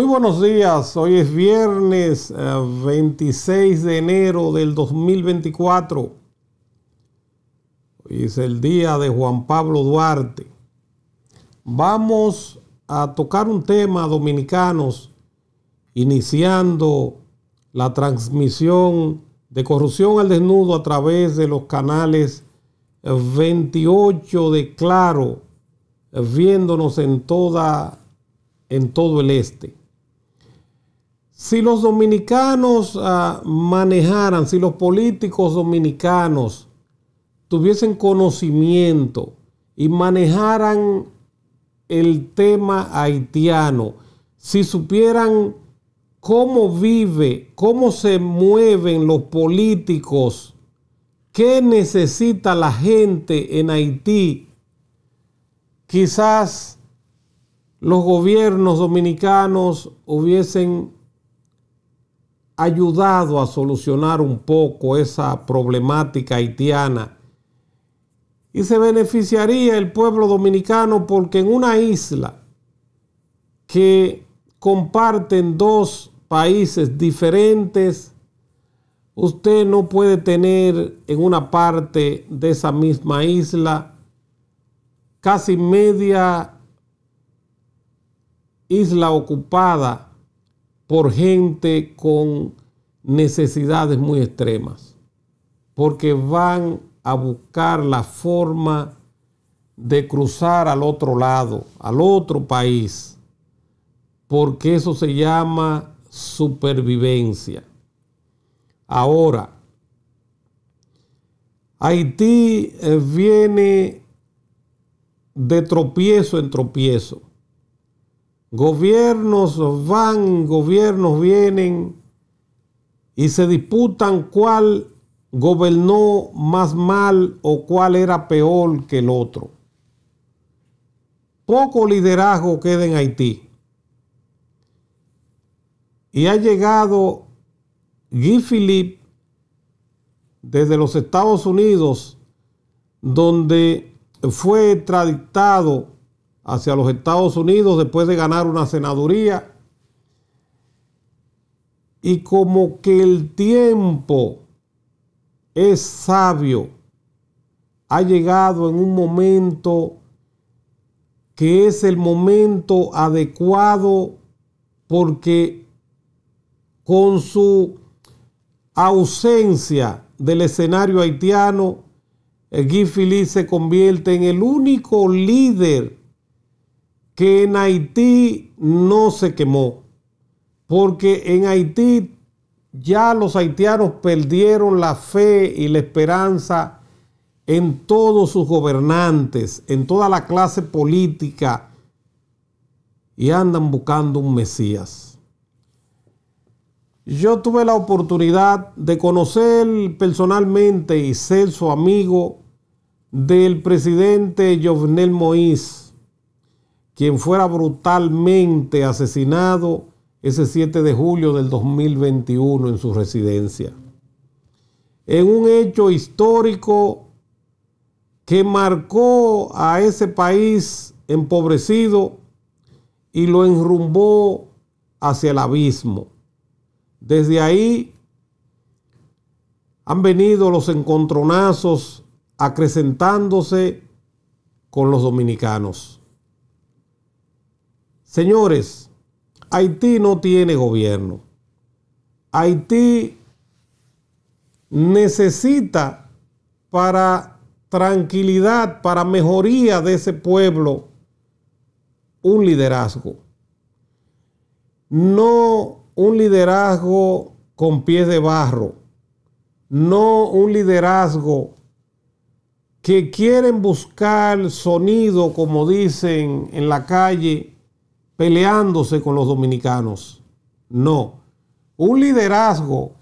Muy buenos días, hoy es viernes 26 eh, de enero del 2024. Hoy es el día de Juan Pablo Duarte. Vamos a tocar un tema dominicanos, iniciando la transmisión de corrupción al desnudo a través de los canales 28 eh, de Claro, eh, viéndonos en toda en todo el este. Si los dominicanos ah, manejaran, si los políticos dominicanos tuviesen conocimiento y manejaran el tema haitiano, si supieran cómo vive, cómo se mueven los políticos, qué necesita la gente en Haití, quizás los gobiernos dominicanos hubiesen ayudado a solucionar un poco esa problemática haitiana. Y se beneficiaría el pueblo dominicano porque en una isla que comparten dos países diferentes, usted no puede tener en una parte de esa misma isla casi media isla ocupada por gente con necesidades muy extremas, porque van a buscar la forma de cruzar al otro lado, al otro país, porque eso se llama supervivencia. Ahora, Haití eh, viene de tropiezo en tropiezo. Gobiernos van, gobiernos vienen y se disputan cuál gobernó más mal o cuál era peor que el otro. Poco liderazgo queda en Haití. Y ha llegado Guy Philippe desde los Estados Unidos, donde fue tradictado hacia los Estados Unidos después de ganar una senaduría. Y como que el tiempo es sabio, ha llegado en un momento que es el momento adecuado porque con su ausencia del escenario haitiano, eh, Guy Philippe se convierte en el único líder que en Haití no se quemó, porque en Haití ya los haitianos perdieron la fe y la esperanza en todos sus gobernantes, en toda la clase política, y andan buscando un Mesías. Yo tuve la oportunidad de conocer personalmente y ser su amigo del presidente Jovenel Moïse quien fuera brutalmente asesinado ese 7 de julio del 2021 en su residencia. En un hecho histórico que marcó a ese país empobrecido y lo enrumbó hacia el abismo. Desde ahí han venido los encontronazos acrecentándose con los dominicanos. Señores, Haití no tiene gobierno. Haití necesita para tranquilidad, para mejoría de ese pueblo, un liderazgo. No un liderazgo con pies de barro, no un liderazgo que quieren buscar sonido, como dicen en la calle, peleándose con los dominicanos. No. Un liderazgo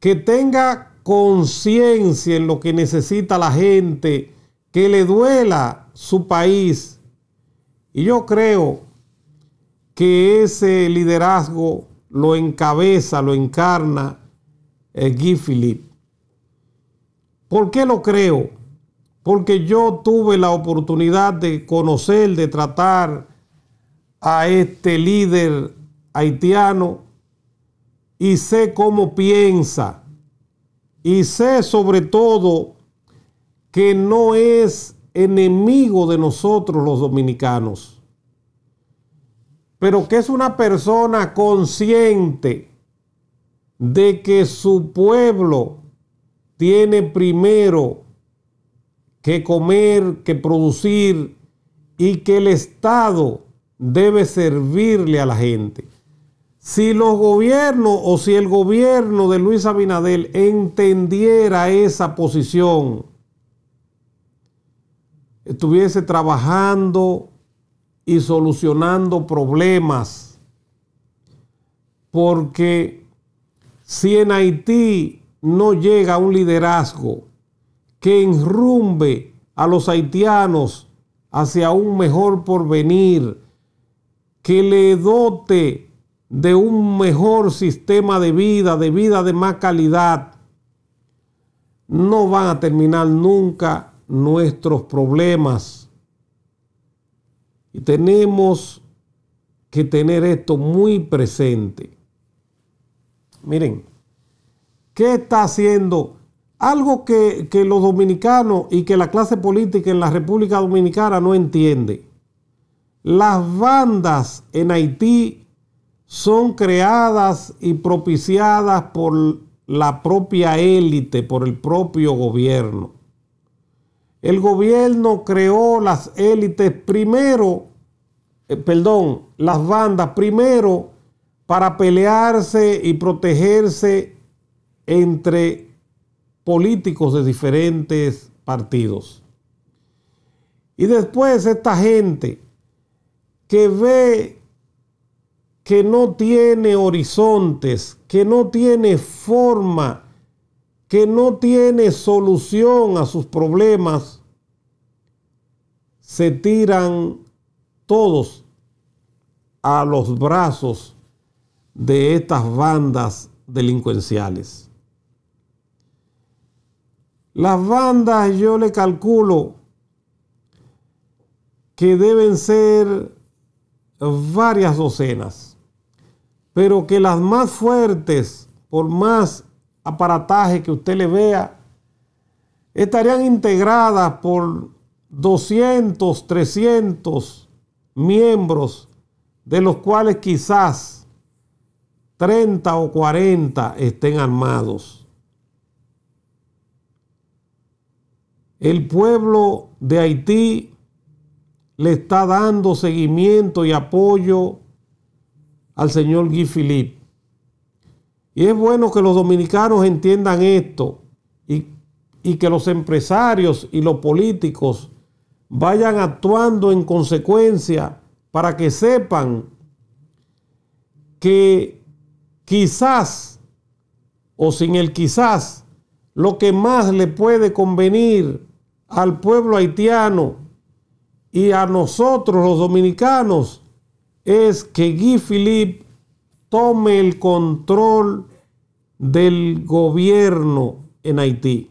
que tenga conciencia en lo que necesita la gente, que le duela su país. Y yo creo que ese liderazgo lo encabeza, lo encarna eh, Guy Philippe. ¿Por qué lo creo? Porque yo tuve la oportunidad de conocer, de tratar, a este líder haitiano y sé cómo piensa y sé sobre todo que no es enemigo de nosotros los dominicanos, pero que es una persona consciente de que su pueblo tiene primero que comer, que producir y que el Estado debe servirle a la gente. Si los gobiernos o si el gobierno de Luis Abinadel entendiera esa posición, estuviese trabajando y solucionando problemas. Porque si en Haití no llega un liderazgo que enrumbe a los haitianos hacia un mejor porvenir, que le dote de un mejor sistema de vida, de vida de más calidad, no van a terminar nunca nuestros problemas. Y tenemos que tener esto muy presente. Miren, ¿qué está haciendo? Algo que, que los dominicanos y que la clase política en la República Dominicana no entiende. Las bandas en Haití son creadas y propiciadas por la propia élite, por el propio gobierno. El gobierno creó las élites primero, eh, perdón, las bandas primero para pelearse y protegerse entre políticos de diferentes partidos. Y después esta gente que ve que no tiene horizontes, que no tiene forma, que no tiene solución a sus problemas, se tiran todos a los brazos de estas bandas delincuenciales. Las bandas yo le calculo que deben ser varias docenas, pero que las más fuertes, por más aparataje que usted le vea, estarían integradas por 200, 300 miembros, de los cuales quizás 30 o 40 estén armados. El pueblo de Haití le está dando seguimiento y apoyo al señor Guy Philippe. Y es bueno que los dominicanos entiendan esto y, que los empresarios y los políticos vayan actuando en consecuencia para que sepan que quizás o sin el quizás lo que más le puede convenir al pueblo haitiano y a nosotros los dominicanos es que Guy Philippe tome el control del gobierno en Haití.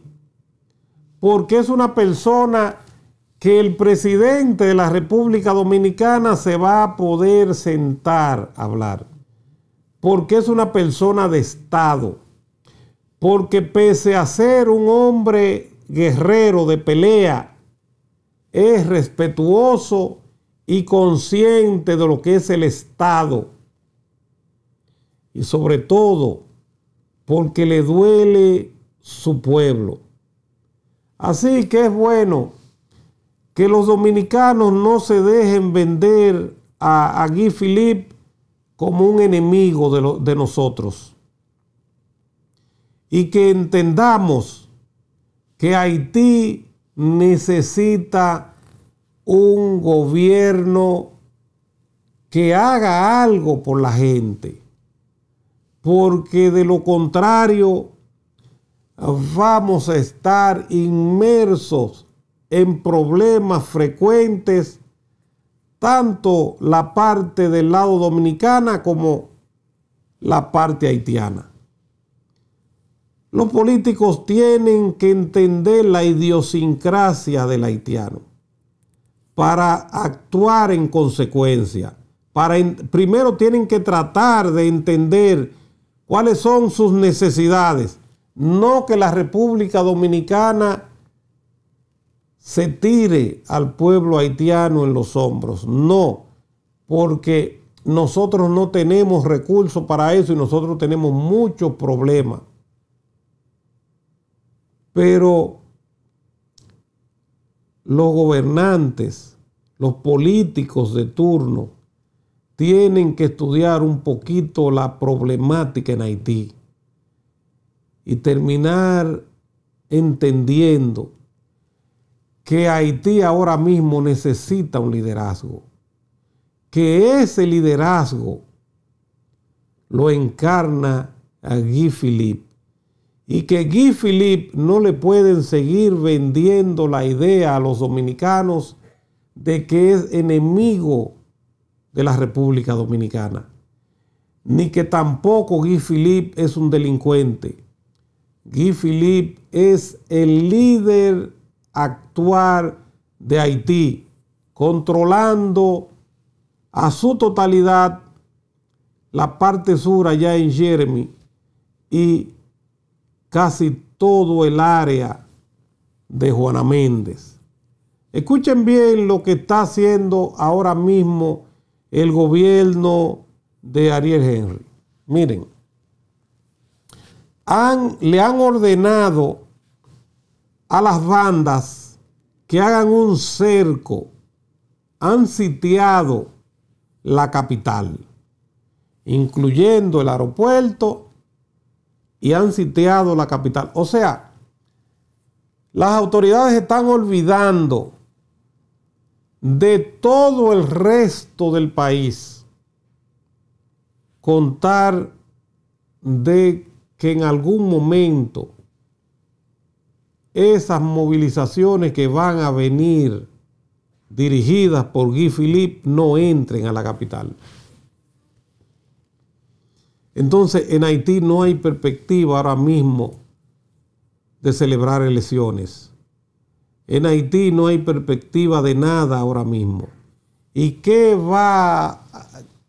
Porque es una persona que el presidente de la República Dominicana se va a poder sentar a hablar. Porque es una persona de Estado. Porque pese a ser un hombre guerrero de pelea es respetuoso y consciente de lo que es el Estado. Y sobre todo, porque le duele su pueblo. Así que es bueno que los dominicanos no se dejen vender a, Guy Philippe como un enemigo de, de nosotros. Y que entendamos que Haití necesita un gobierno que haga algo por la gente, porque de lo contrario vamos a estar inmersos en problemas frecuentes, tanto la parte del lado dominicana como la parte haitiana. Los políticos tienen que entender la idiosincrasia del haitiano para actuar en consecuencia. Para primero tienen que tratar de entender cuáles son sus necesidades, no que la República Dominicana se tire al pueblo haitiano en los hombros, no, porque nosotros no tenemos recursos para eso y nosotros tenemos muchos problemas. Pero los gobernantes, los políticos de turno, tienen que estudiar un poquito la problemática en Haití y terminar entendiendo que Haití ahora mismo necesita un liderazgo, que ese liderazgo lo encarna a Guy Philippe y que Guy Philippe no le pueden seguir vendiendo la idea a los dominicanos de que es enemigo de la República Dominicana, ni que tampoco Guy Philippe es un delincuente. Guy Philippe es el líder actual de Haití, controlando a su totalidad la parte sur allá en Jeremy y casi todo el área de Juana Méndez. Escuchen bien lo que está haciendo ahora mismo el gobierno de Ariel Henry. Miren, le han ordenado a las bandas que hagan un cerco. Han sitiado la capital, incluyendo el aeropuerto y han sitiado la capital. O sea, las autoridades están olvidando de todo el resto del país contar de que en algún momento esas movilizaciones que van a venir dirigidas por Guy Philippe no entren a la capital. Entonces, en Haití no hay perspectiva ahora mismo de celebrar elecciones. En Haití no hay perspectiva de nada ahora mismo. ¿Y qué va,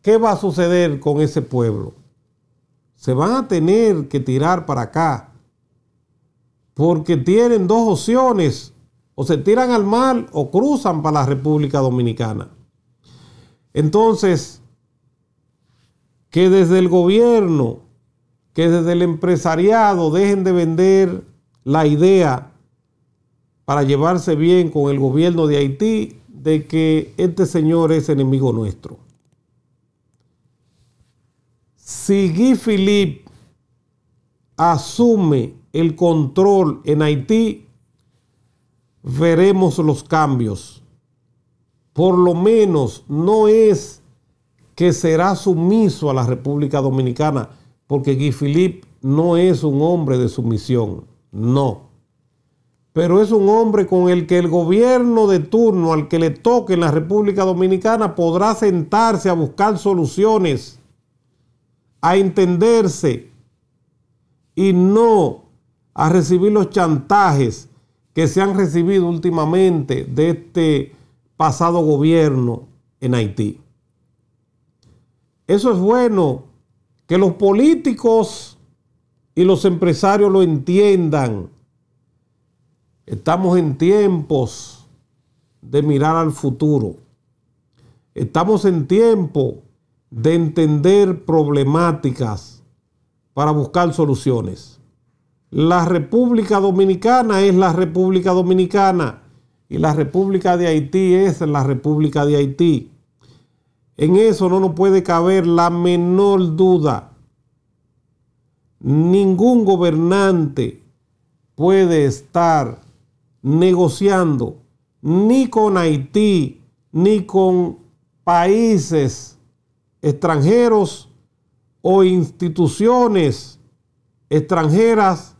qué va a suceder con ese pueblo? Se van a tener que tirar para acá porque tienen dos opciones. O se tiran al mar o cruzan para la República Dominicana. Entonces, que desde el gobierno, que desde el empresariado dejen de vender la idea para llevarse bien con el gobierno de Haití de que este señor es enemigo nuestro. Si Guy Philippe asume el control en Haití, veremos los cambios. Por lo menos no es que será sumiso a la República Dominicana, porque Guy Philippe no es un hombre de sumisión, no. Pero es un hombre con el que el gobierno de turno al que le toque en la República Dominicana podrá sentarse a buscar soluciones, a entenderse y no a recibir los chantajes que se han recibido últimamente de este pasado gobierno en Haití. Eso es bueno, que los políticos y los empresarios lo entiendan. Estamos en tiempos de mirar al futuro. Estamos en tiempo de entender problemáticas para buscar soluciones. La República Dominicana es la República Dominicana y la República de Haití es la República de Haití. En eso no nos puede caber la menor duda. Ningún gobernante puede estar negociando ni con Haití ni con países extranjeros o instituciones extranjeras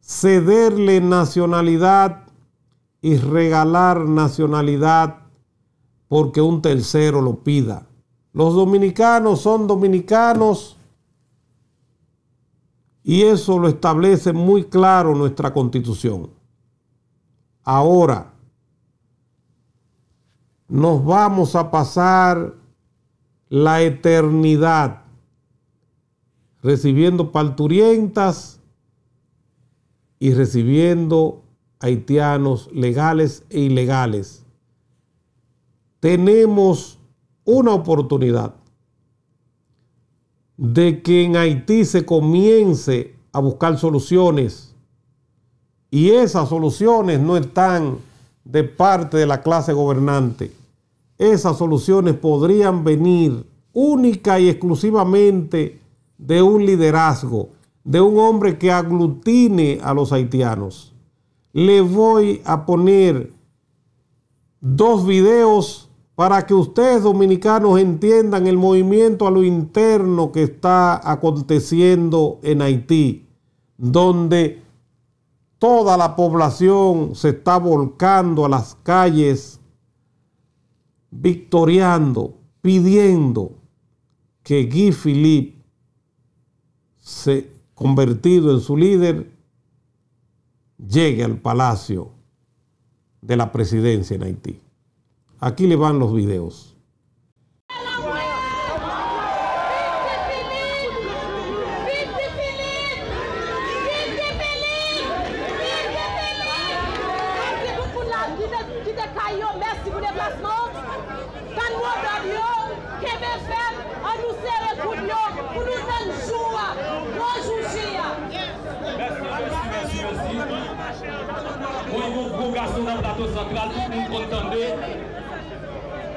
cederle nacionalidad y regalar nacionalidad porque un tercero lo pida. Los dominicanos son dominicanos y eso lo establece muy claro nuestra constitución. Ahora, nos vamos a pasar la eternidad recibiendo parturientas y recibiendo haitianos legales e ilegales tenemos una oportunidad de que en Haití se comience a buscar soluciones y esas soluciones no están de parte de la clase gobernante. Esas soluciones podrían venir única y exclusivamente de un liderazgo, de un hombre que aglutine a los haitianos. Le voy a poner dos videos para que ustedes dominicanos entiendan el movimiento a lo interno que está aconteciendo en Haití, donde toda la población se está volcando a las calles, victoriando, pidiendo que Guy Philippe, se, convertido en su líder, llegue al palacio de la presidencia en Haití. Aki le van los videos. Aki le van los videos.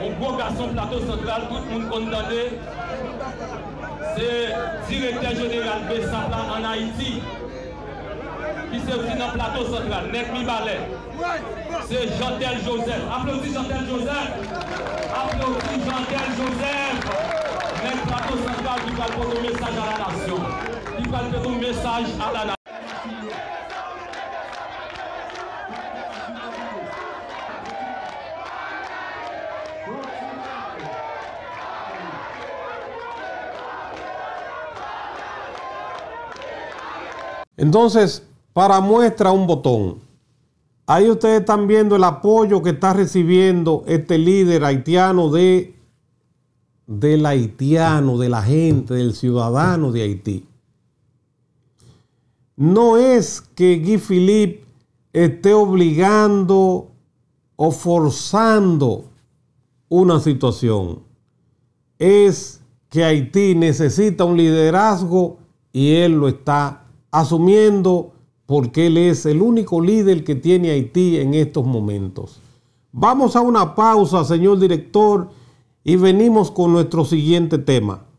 Un gros garçon plateau central, tout le monde condamné. C'est directeur général Sapa en Haïti. Qui s'est dit dans le plateau central, Nek Ballet. C'est Jantel Joseph. Applaudis Jantel Joseph. Applaudis Jantel Joseph. Nek plateau central qui va prendre un message à la nation. Qui va faire un message à la nation. Entonces, para muestra un botón. Ahí ustedes están viendo el apoyo que está recibiendo este líder haitiano de del haitiano, de la gente, del ciudadano de Haití. No es que Guy Philippe esté obligando o forzando una situación. Es que Haití necesita un liderazgo y él lo está asumiendo porque él es el único líder que tiene Haití en estos momentos. Vamos a una pausa, señor director, y venimos con nuestro siguiente tema.